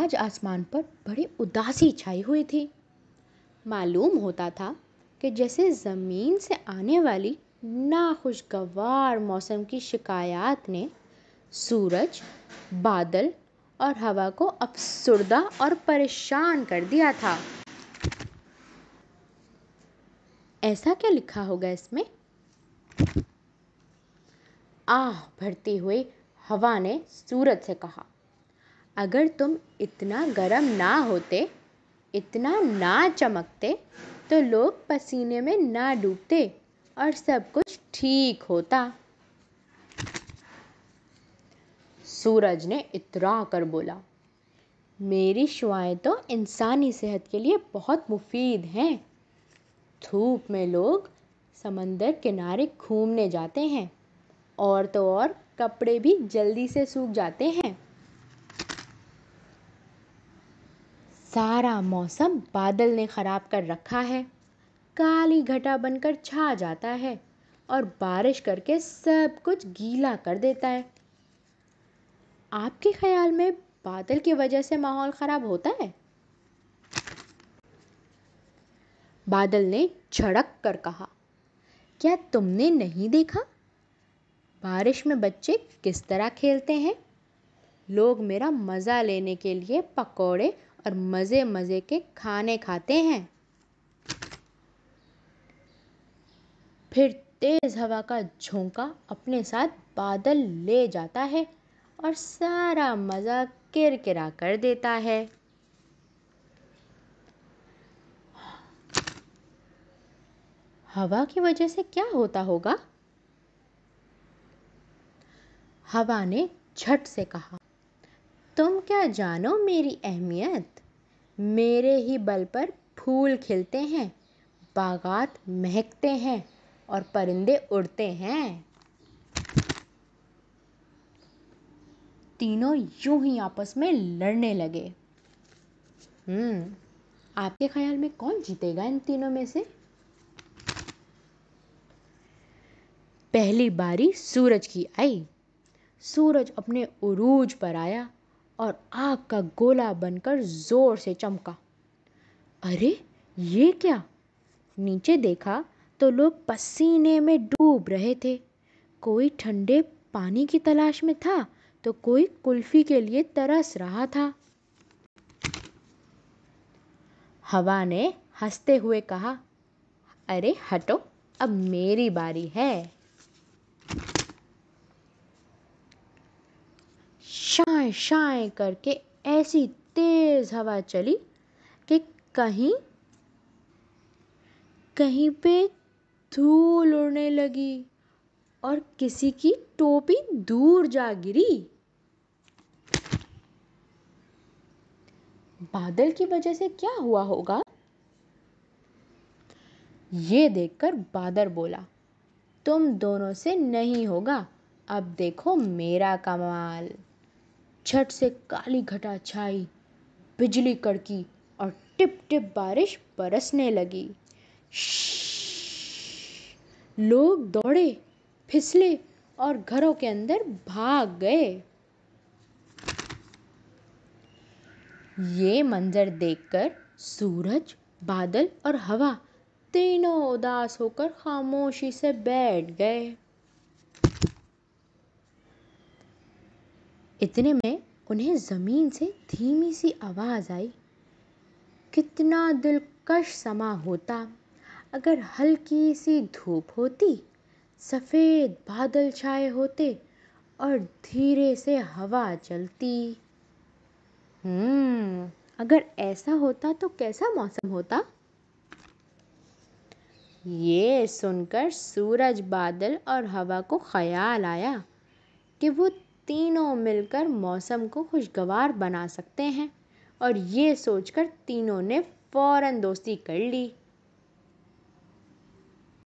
आज आसमान पर बड़ी उदासी छाई हुई थी मालूम होता था कि जैसे ज़मीन से आने वाली नाखुशगवार मौसम की शिकायत ने सूरज बादल और हवा को अफसरदा और परेशान कर दिया था ऐसा क्या लिखा होगा इसमें आह भरते हुए हवा ने सूरज से कहा अगर तुम इतना गर्म ना होते इतना ना चमकते तो लोग पसीने में ना डूबते और सब कुछ ठीक होता सूरज ने इतरा कर बोला मेरी शुआएँ तो इंसानी सेहत के लिए बहुत मुफीद हैं धूप में लोग समंदर किनारे घूमने जाते हैं और तो और कपड़े भी जल्दी से सूख जाते हैं सारा मौसम बादल ने खराब कर रखा है काली घटा बनकर छा जाता है और बारिश करके सब कुछ गीला कर देता है आपके ख्याल में बादल की वजह से माहौल ख़राब होता है बादल ने झड़क कर कहा क्या तुमने नहीं देखा बारिश में बच्चे किस तरह खेलते हैं लोग मेरा मज़ा लेने के लिए पकोड़े और मज़े मज़े के खाने खाते हैं फिर तेज़ हवा का झोंका अपने साथ बादल ले जाता है और सारा मज़ा किरकिरा कर देता है हवा की वजह से क्या होता होगा हवा ने झट से कहा तुम क्या जानो मेरी अहमियत मेरे ही बल पर फूल खिलते हैं बागात महकते हैं और परिंदे उड़ते हैं तीनों यूं ही आपस में लड़ने लगे हम्म आपके ख्याल में कौन जीतेगा इन तीनों में से पहली बारी सूरज की आई सूरज अपने उरूज पर आया और आग का गोला बनकर जोर से चमका अरे ये क्या नीचे देखा तो लोग पसीने में डूब रहे थे कोई ठंडे पानी की तलाश में था तो कोई कुल्फी के लिए तरस रहा था हवा ने हंसते हुए कहा अरे हटो अब मेरी बारी है शाय शाय करके ऐसी तेज हवा चली कि कहीं कहीं पे धूल उड़ने लगी और किसी की टोपी दूर जा गिरी बादल की वजह से क्या हुआ होगा ये देखकर बादल बोला तुम दोनों से नहीं होगा अब देखो मेरा कमाल छत से काली घटा छाई बिजली कड़की और टिप टिप बारिश बरसने लगी लोग दौड़े फिसले और घरों के अंदर भाग गए ये मंजर देखकर सूरज बादल और हवा तीनों उदास होकर खामोशी से बैठ गए इतने में उन्हें ज़मीन से धीमी सी आवाज़ आई कितना दिलकश समा होता अगर हल्की सी धूप होती सफ़ेद बादल छाए होते और धीरे से हवा चलती हम्म अगर ऐसा होता तो कैसा मौसम होता ये सुनकर सूरज बादल और हवा को ख्याल आया कि वो तीनों मिलकर मौसम को खुशगवार बना सकते हैं और ये सोचकर तीनों ने फौरन दोस्ती कर ली